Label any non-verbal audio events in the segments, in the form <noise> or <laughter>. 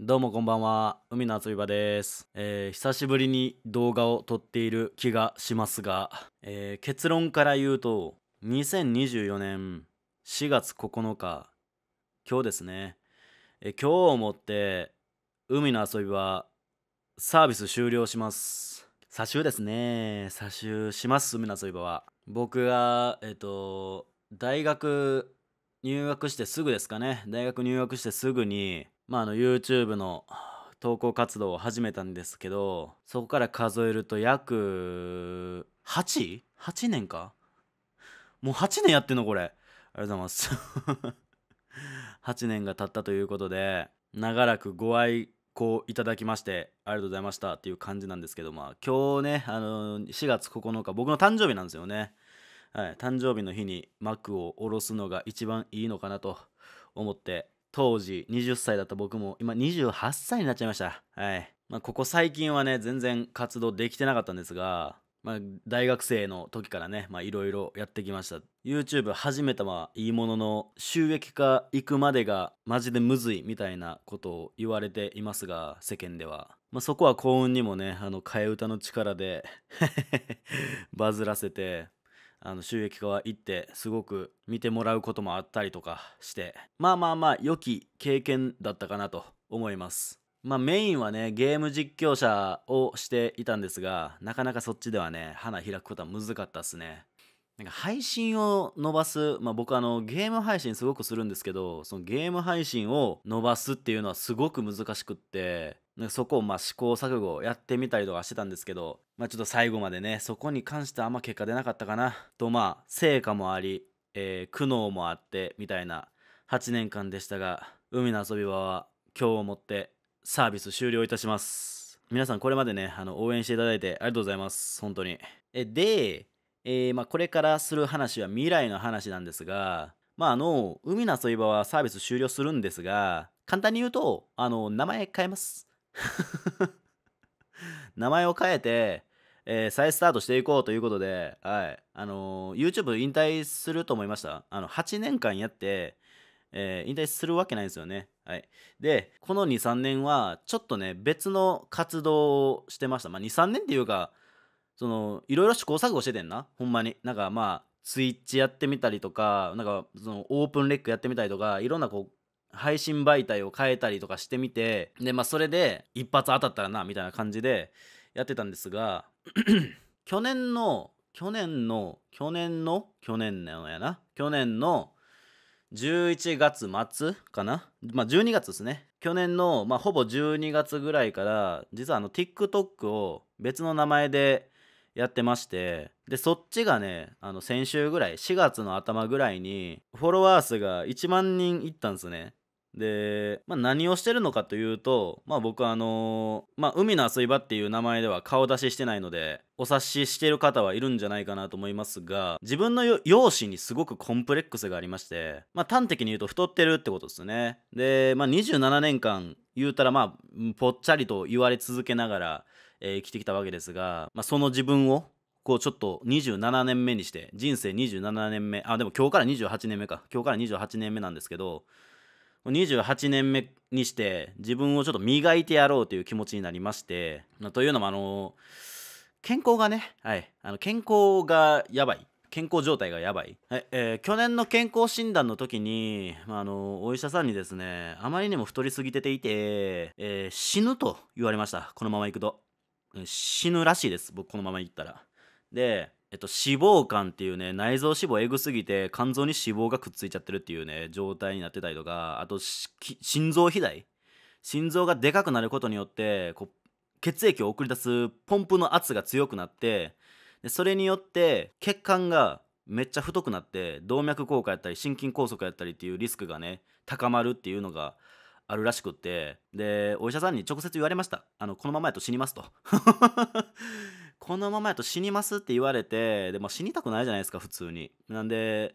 どうもこんばんは海の遊び場です、えー、久しぶりに動画を撮っている気がしますが、えー、結論から言うと2024年4月9日今日ですね、えー、今日をもって海の遊び場サービス終了します差しですね差しします海の遊び場は僕がえっ、ー、と大学入学してすぐですかね大学入学してすぐにまあ、あの YouTube の投稿活動を始めたんですけどそこから数えると約 8?8 年かもう8年やってんのこれありがとうございます8 <laughs> 年が経ったということで長らくご愛顧いただきましてありがとうございましたっていう感じなんですけどまあ今日ねあの4月9日僕の誕生日なんですよねはい誕生日の日に幕を下ろすのが一番いいのかなと思って当時20歳だった僕も今28歳になっちゃいました。はい。まあ、ここ最近はね、全然活動できてなかったんですが、まあ、大学生の時からね、いろいろやってきました。YouTube 始めたはいいものの、収益化行くまでがマジでむずいみたいなことを言われていますが、世間では。まあ、そこは幸運にもね、あの、替え歌の力で <laughs> バズらせて、あの収益化は行ってすごく見てもらうこともあったりとかしてまあまあまあ良き経験だったかなと思いますまあメインはねゲーム実況者をしていたんですがなかなかそっちではね花開くことは難かったっすねなんか配信を伸ばす、まあ、僕あのゲーム配信すごくするんですけどそのゲーム配信を伸ばすっていうのはすごく難しくってなんかそこをまあ試行錯誤やってみたりとかしてたんですけど、まあ、ちょっと最後までねそこに関してはあんま結果出なかったかなとまあ成果もあり、えー、苦悩もあってみたいな8年間でしたが海の遊び場は今日をもってサービス終了いたします皆さんこれまでねあの応援していただいてありがとうございます本当にえで、えー、まあ、これからする話は未来の話なんですがまああの海の遊び場はサービス終了するんですが簡単に言うとあの名前変えます <laughs> 名前を変えて、えー、再スタートしていこうということで、はい。あのー、YouTube 引退すると思いました。あの、8年間やって、えー、引退するわけないんですよね。はい。で、この2、3年は、ちょっとね、別の活動をしてました。まあ、2、3年っていうか、その、いろいろ試行錯誤しててんな。ほんまに。なんかまあ、ツイッチやってみたりとか、なんか、その、オープンレックやってみたりとか、いろんなこう、配信媒体を変えたりとかしてみてで、まあ、それで一発当たったらなみたいな感じでやってたんですが <clears throat> 去年の去年の去年の去年のやな去年の11月末かなまあ12月ですね去年の、まあ、ほぼ12月ぐらいから実はあの TikTok を別の名前でやってましてでそっちがねあの先週ぐらい4月の頭ぐらいにフォロワー数が1万人いったんですねで、まあ、何をしてるのかというと、まあ、僕はあのー、まあ、海の遊び場っていう名前では顔出ししてないのでお察ししてる方はいるんじゃないかなと思いますが自分の容姿にすごくコンプレックスがありまして、まあ、端的に言うと太ってるってことですねで、まあ、27年間言うたらまあぽっちゃりと言われ続けながら、えー、生きてきたわけですが、まあ、その自分をこうちょっと27年目にして人生27年目あでも今日から28年目か今日から28年目なんですけど28年目にして自分をちょっと磨いてやろうという気持ちになりまして、というのもあの、健康がね、はい、あの健康がやばい。健康状態がやばい、えー、去年の健康診断の時に、まあ、あのお医者さんにですねあまりにも太りすぎてていて、えー、死ぬと言われましたこのままいくと死ぬらしいです僕このまま行ったらでえっと、脂肪肝っていうね、内臓脂肪エグすぎて、肝臓に脂肪がくっついちゃってるっていうね、状態になってたりとか、あと、心臓肥大心臓がでかくなることによって、こう、血液を送り出すポンプの圧が強くなって、でそれによって血管がめっちゃ太くなって動脈硬化やったり心筋梗塞やったりっていうリスクがね高まるっていうのがあるらしくってでお医者さんに直接言われましたあのこのままやと死にますとこのままやと死にますって言われて、で、も死にたくないじゃないですか、普通に。なんで、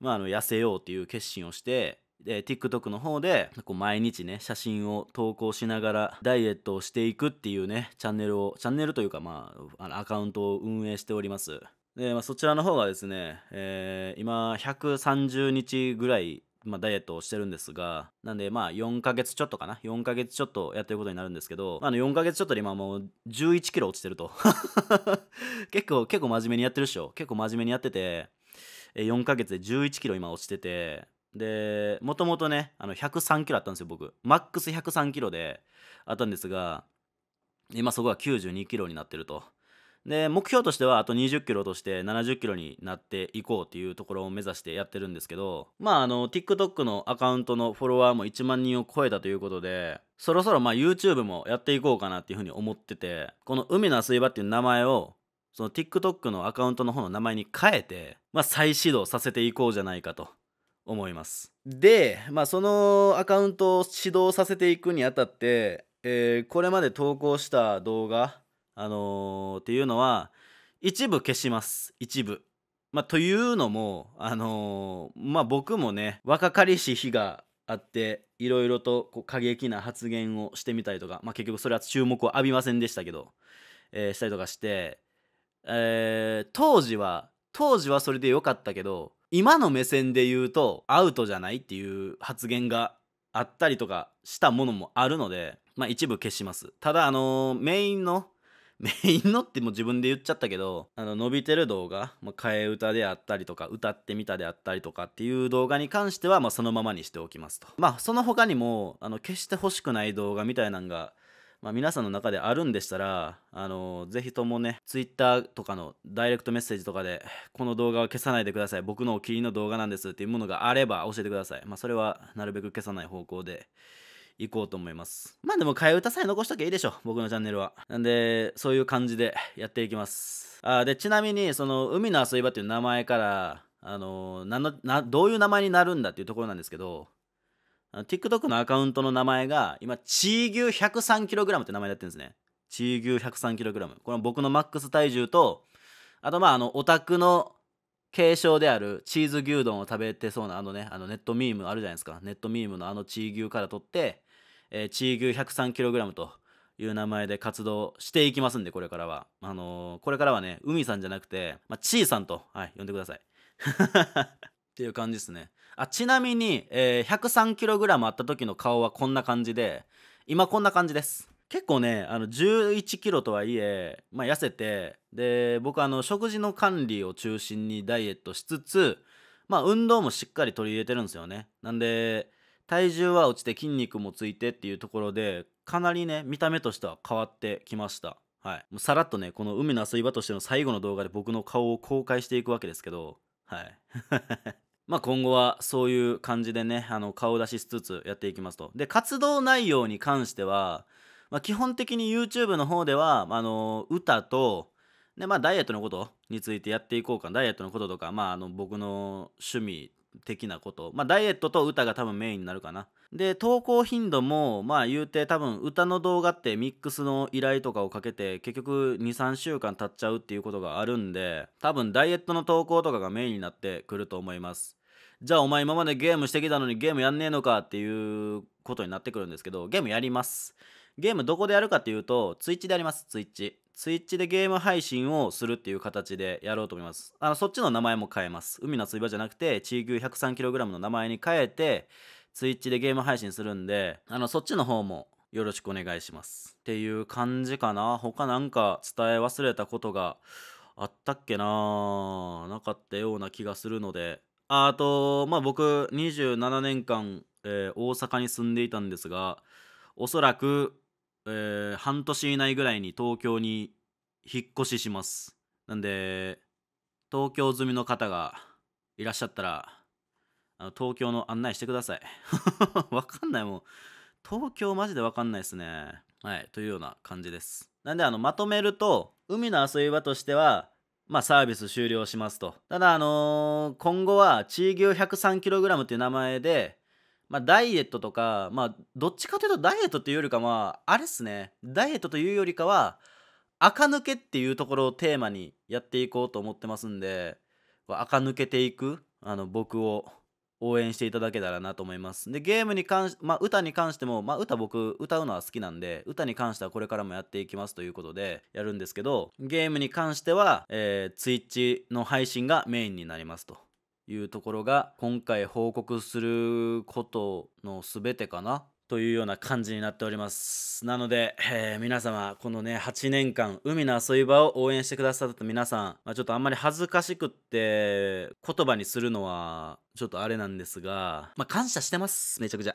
まあ、あの、痩せようっていう決心をして、で、TikTok の方で、こう毎日ね、写真を投稿しながら、ダイエットをしていくっていうね、チャンネルを、チャンネルというか、まあ、あのアカウントを運営しております。で、まあ、そちらの方がですね、えー、今、130日ぐらいまあ、ダイエットをしてるんですが、なんで、まあ、4ヶ月ちょっとかな。4ヶ月ちょっとやってることになるんですけど、あの、4ヶ月ちょっとで今もう11キロ落ちてると。<laughs> 結構、結構真面目にやってるっしょ。結構真面目にやってて、4ヶ月で11キロ今落ちてて、で、もともとね、あの、103キロあったんですよ、僕。マックス103キロであったんですが、今そこが92キロになってると。で目標としてはあと2 0キロとして7 0キロになっていこうっていうところを目指してやってるんですけどまああの TikTok のアカウントのフォロワーも1万人を超えたということでそろそろまあ YouTube もやっていこうかなっていうふうに思っててこの「海の水場」っていう名前をその TikTok のアカウントの方の名前に変えて、まあ、再始動させていこうじゃないかと思いますで、まあ、そのアカウントを始動させていくにあたって、えー、これまで投稿した動画あのー、っていうのは、一部消します。一部。まあ、というのも、あのー、まあ、僕もね、若かりし日があって、いろいろとこう過激な発言をしてみたりとか、まあ、結局それは注目を浴びませんでしたけど、えー、したりとかして、えー、当時は、当時はそれで良かったけど、今の目線で言うとアウトじゃないっていう発言があったりとかしたものもあるので、まあ、一部消します。ただ、あのー、メインのメインのっても自分で言っちゃったけど、あの、伸びてる動画、まあ、替え歌であったりとか、歌ってみたであったりとかっていう動画に関しては、まあ、そのままにしておきますと。まあ、その他にも、あの、決して欲しくない動画みたいなんが、まあ、皆さんの中であるんでしたら、あのー、ぜひともね、ツイッターとかのダイレクトメッセージとかで、この動画は消さないでください。僕のお気に入りの動画なんですっていうものがあれば教えてください。まあ、それはなるべく消さない方向で。行こうと思います。まあでも替え歌さえ残しときゃいいでしょ。僕のチャンネルは。なんで、そういう感じでやっていきます。あで、ちなみに、その、海の遊び場っていう名前から、あの、なのなどういう名前になるんだっていうところなんですけど、TikTok のアカウントの名前が、今、チー牛 103kg って名前でやってるんですね。チー牛 103kg。これは僕のマックス体重と、あとまあ、あの、オタクの継承であるチーズ牛丼を食べてそうなあのね、あのネットミームあるじゃないですか。ネットミームのあのチー牛から取って、えー、チー牛 103kg という名前で活動していきますんで、これからは。あのー、これからはね、海さんじゃなくて、まあ、チーさんと、はい、呼んでください。<laughs> っていう感じですね。あ、ちなみに、えー、103kg あった時の顔はこんな感じで、今こんな感じです。結構ねあの11キロとはいえ、まあ、痩せてで僕あの食事の管理を中心にダイエットしつつ、まあ、運動もしっかり取り入れてるんですよねなんで体重は落ちて筋肉もついてっていうところでかなりね見た目としては変わってきましたはいもうさらっとねこの海の遊び場としての最後の動画で僕の顔を公開していくわけですけどはい <laughs> まあ、今後はそういう感じでねあの顔出ししつつやっていきますとで活動内容に関してはまあ、基本的に YouTube の方では、あの歌と、まあ、ダイエットのことについてやっていこうかダイエットのこととか、まあ、あの僕の趣味的なこと、まあ、ダイエットと歌が多分メインになるかなで投稿頻度もまあ言うて多分歌の動画ってミックスの依頼とかをかけて結局23週間経っちゃうっていうことがあるんで多分ダイエットの投稿とかがメインになってくると思いますじゃあお前今までゲームしてきたのにゲームやんねえのかっていうことになってくるんですけどゲームやりますゲームどこでやるかっていうと、ツイッチでやります、ツイッチ。ツイッチでゲーム配信をするっていう形でやろうと思います。あの、そっちの名前も変えます。海の釣り場じゃなくて、地球 103kg の名前に変えて、ツイッチでゲーム配信するんで、あの、そっちの方もよろしくお願いします。っていう感じかな。他なんか伝え忘れたことがあったっけななかったような気がするので。ああと、まあ僕、27年間、えー、大阪に住んでいたんですが、おそらくえー、半年以内ぐらいに東京に引っ越しします。なんで、東京住みの方がいらっしゃったら、あの東京の案内してください。<laughs> わかんない、もう。東京マジでわかんないですね。はい、というような感じです。なんで、あの、まとめると、海の遊び場としては、まあ、サービス終了しますと。ただ、あのー、今後は、地牛 103kg という名前で、まあ、ダイエットとか、まあ、どっちかというとダイエットっていうよりかは、あれっすね、ダイエットというよりかは、垢抜けっていうところをテーマにやっていこうと思ってますんで、垢抜けていく、あの、僕を応援していただけたらなと思います。で、ゲームに関し、まあ、歌に関しても、まあ、歌僕、歌うのは好きなんで、歌に関してはこれからもやっていきますということで、やるんですけど、ゲームに関しては、えー、Twitch の配信がメインになりますと。いうところが今回報告することの全てかなというような感じになっておりますなので、えー、皆様このね8年間海の遊び場を応援してくださった皆さん、まあ、ちょっとあんまり恥ずかしくって言葉にするのはちょっとあれなんですが、まあ、感謝してますめちゃくちゃ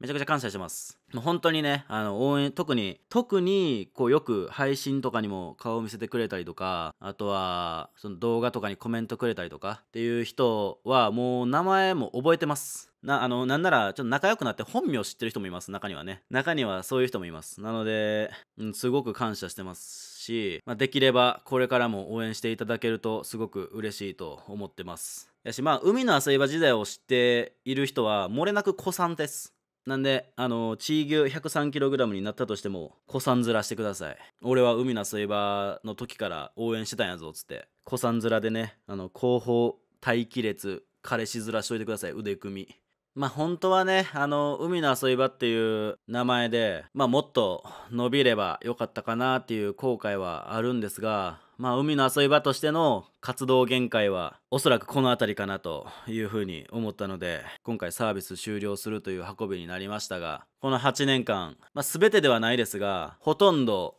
めちゃくちゃ感謝してます。もう本当にね、あの、応援、特に、特に、こう、よく配信とかにも顔を見せてくれたりとか、あとは、その動画とかにコメントくれたりとかっていう人は、もう名前も覚えてます。な、あの、なんなら、ちょっと仲良くなって本名知ってる人もいます、中にはね。中にはそういう人もいます。なので、うん、すごく感謝してますし、まあ、できればこれからも応援していただけるとすごく嬉しいと思ってます。やし、まあ、海の遊び場時代を知っている人は、漏れなく子さんです。なんで、あの、チー牛 103kg になったとしても、子さんずらしてください。俺は海のび場の時から応援してたんやぞ、つって。子さんずらでね、あの、後方、待機列、彼氏ずらしといてください、腕組み。まあ本当はね、あの、海の遊び場っていう名前で、まあもっと伸びればよかったかなっていう後悔はあるんですが、まあ、海の遊び場としての活動限界はおそらくこの辺りかなというふうに思ったので今回サービス終了するという運びになりましたがこの8年間、まあ、全てではないですがほとんど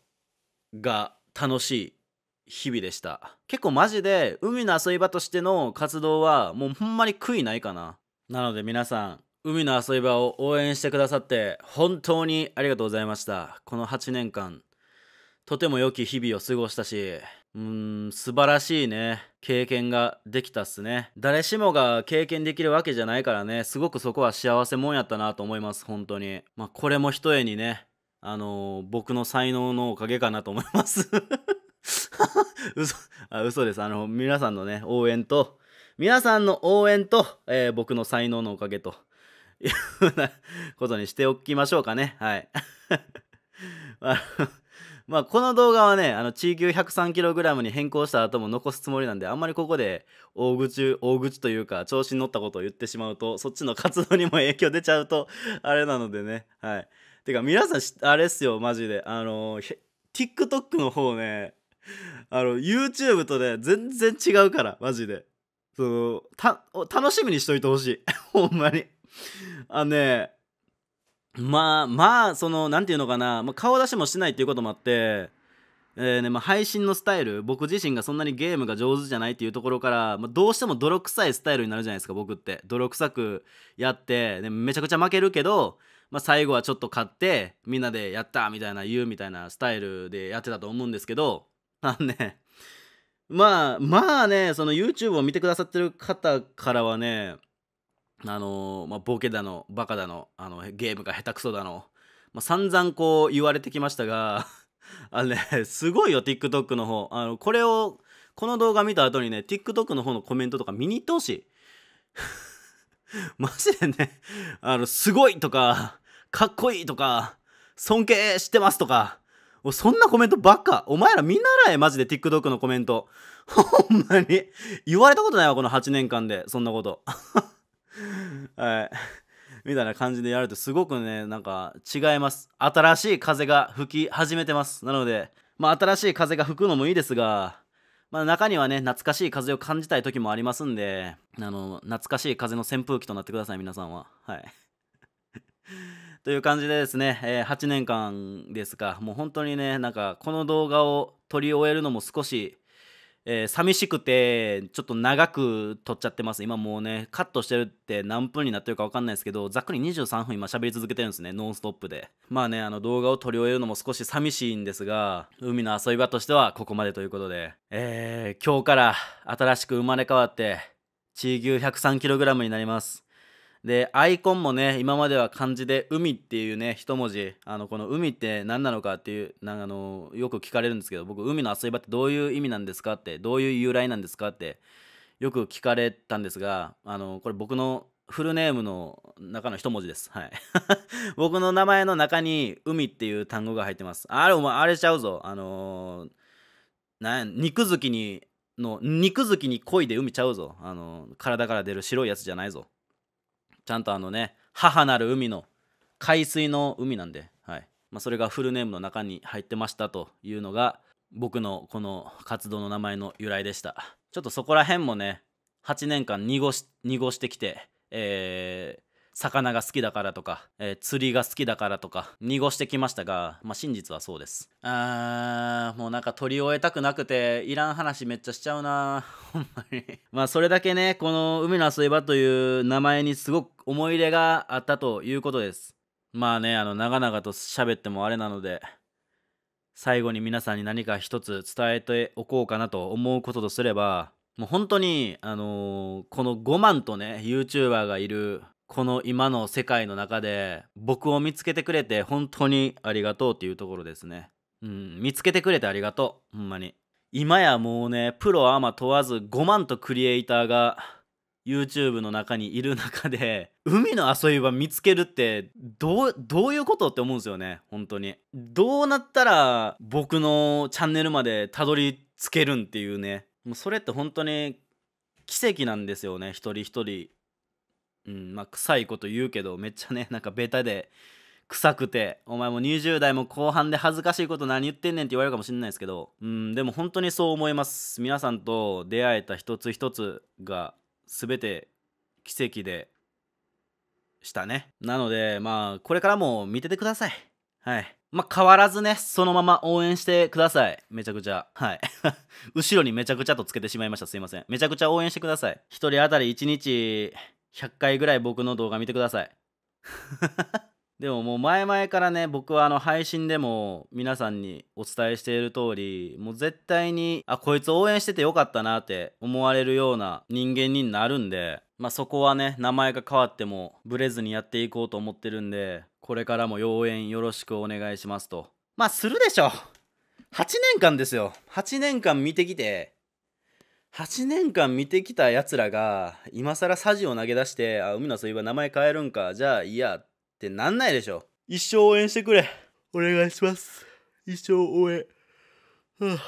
が楽しい日々でした結構マジで海の遊び場としての活動はもうほんまに悔いないかななので皆さん海の遊び場を応援してくださって本当にありがとうございましたこの8年間とても良き日々を過ごしたし、うーん、素晴らしいね、経験ができたっすね。誰しもが経験できるわけじゃないからね、すごくそこは幸せもんやったなと思います、本当に。まあ、これも一重にね、あのー、僕の才能のおかげかなと思います。<laughs> 嘘あ嘘です。あの、皆さんのね、応援と、皆さんの応援と、えー、僕の才能のおかげと、いうふうなことにしておきましょうかね。はい。<laughs> まあ、この動画はね、あの、地球 103kg に変更した後も残すつもりなんで、あんまりここで、大口、大口というか、調子に乗ったことを言ってしまうと、そっちの活動にも影響出ちゃうと、あれなのでね、はい。てか、皆さん、あれっすよ、マジで。あの、TikTok の方ね、あの、YouTube とね、全然違うから、マジで。その、た、楽しみにしといてほしい。<laughs> ほんまに。あのね、まあまあその何て言うのかな、まあ、顔出しもしないっていうこともあって、えーねまあ、配信のスタイル僕自身がそんなにゲームが上手じゃないっていうところから、まあ、どうしても泥臭いスタイルになるじゃないですか僕って泥臭くやって、ね、めちゃくちゃ負けるけど、まあ、最後はちょっと勝ってみんなでやったみたいな言うみたいなスタイルでやってたと思うんですけど <laughs> あのねまあまあねその YouTube を見てくださってる方からはねあのー、まあ、ボケだのバカだのあのゲームが下手くそだの、まあ、散々こう言われてきましたが <laughs> あのねすごいよ TikTok の方あのこれをこの動画見た後にね TikTok の方のコメントとか見に行ってほしい <laughs> マジでねあのすごいとかかっこいいとか尊敬してますとかそんなコメントばっかお前ら見習えマジで TikTok のコメント <laughs> ほんまに言われたことないわこの8年間でそんなことはい。<laughs> みたいな感じでやるとすごくね、なんか違います。新しい風が吹き始めてます。なので、まあ新しい風が吹くのもいいですが、まあ中にはね、懐かしい風を感じたい時もありますんで、あの、懐かしい風の扇風機となってください、皆さんは。はい。<laughs> という感じでですね、えー、8年間ですか、もう本当にね、なんかこの動画を撮り終えるのも少しえー、寂しくてちょっと長く撮っちゃってます今もうねカットしてるって何分になってるか分かんないですけどざっくり23分今喋り続けてるんですねノンストップでまあねあの動画を撮り終えるのも少し寂しいんですが海の遊び場としてはここまでということでえー、今日から新しく生まれ変わって地牛 103kg になりますでアイコンもね今までは漢字で「海」っていうね一文字あのこの「海」って何なのかっていうなんかあのよく聞かれるんですけど僕「海の遊び場」ってどういう意味なんですかってどういう由来なんですかってよく聞かれたんですがあのこれ僕のフルネームの中の一文字です。はい。<laughs> 僕の名前の中に、海っていう単語が入ってます。あれ、お前、あれちゃうぞ。あのー、肉好きに、の、肉好きに恋で海ちゃうぞ。あの体から出る白いやつじゃないぞ。ちゃんとあのね、母なる海の海水の海なんで、はいまあ、それがフルネームの中に入ってましたというのが僕のこの活動の名前の由来でしたちょっとそこら辺もね8年間濁し濁してきて、えー、魚が好きだからとか、えー、釣りが好きだからとか、濁してきましたが、まあ、真実はそうです。あー、もうなんか取り終えたくなくて、いらん話めっちゃしちゃうな <laughs> ほんまに。まあ、それだけね、この海の遊び場という名前にすごく思い入れがあったということです。まあね、あの、長々と喋ってもあれなので、最後に皆さんに何か一つ伝えておこうかなと思うこととすれば、もう本当に、あのー、この5万とね、YouTuber がいるこの今の世界の中で僕を見つけてくれて本当にありがとうっていうところですね。うん、見つけてくれてありがとう。ほんまに。今やもうね、プロアマ問わず5万とクリエイターが YouTube の中にいる中で、海の遊び場見つけるってどう、どういうことって思うんですよね。本当に。どうなったら僕のチャンネルまでたどり着けるんっていうね。もうそれって本当に奇跡なんですよね。一人一人うん、まあ、臭いこと言うけど、めっちゃね、なんかベタで、臭くて、お前も20代も後半で恥ずかしいこと何言ってんねんって言われるかもしれないですけど、うん、でも本当にそう思います。皆さんと出会えた一つ一つが、全て奇跡でしたね。なので、まあ、これからも見ててください。はい。まあ、変わらずね、そのまま応援してください。めちゃくちゃ。はい。<laughs> 後ろにめちゃくちゃとつけてしまいました。すいません。めちゃくちゃ応援してください。一人当たり一日、100回ぐらい僕の動画見てください。<laughs> でももう前々からね僕はあの配信でも皆さんにお伝えしている通りもう絶対にあこいつ応援しててよかったなって思われるような人間になるんで、まあ、そこはね名前が変わってもブレずにやっていこうと思ってるんでこれからも応援よろしくお願いしますとまあするでしょ8年間ですよ8年間見てきて8年間見てきたやつらが今更サジを投げ出して「あ海野そういえば名前変えるんかじゃあいいや」ってなんないでしょ一生応援してくれお願いします一生応援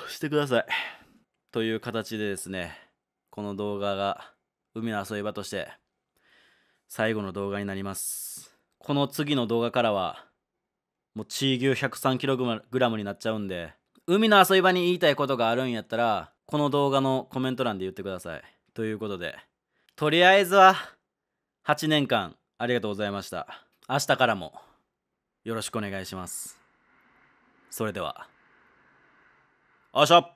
してくださいという形でですねこの動画が海の遊び場として最後の動画になりますこの次の動画からはもう地牛 103kg になっちゃうんで海の遊び場に言いたいことがあるんやったらこの動画のコメント欄で言ってください。ということで、とりあえずは、8年間ありがとうございました。明日からもよろしくお願いします。それでは、おしょ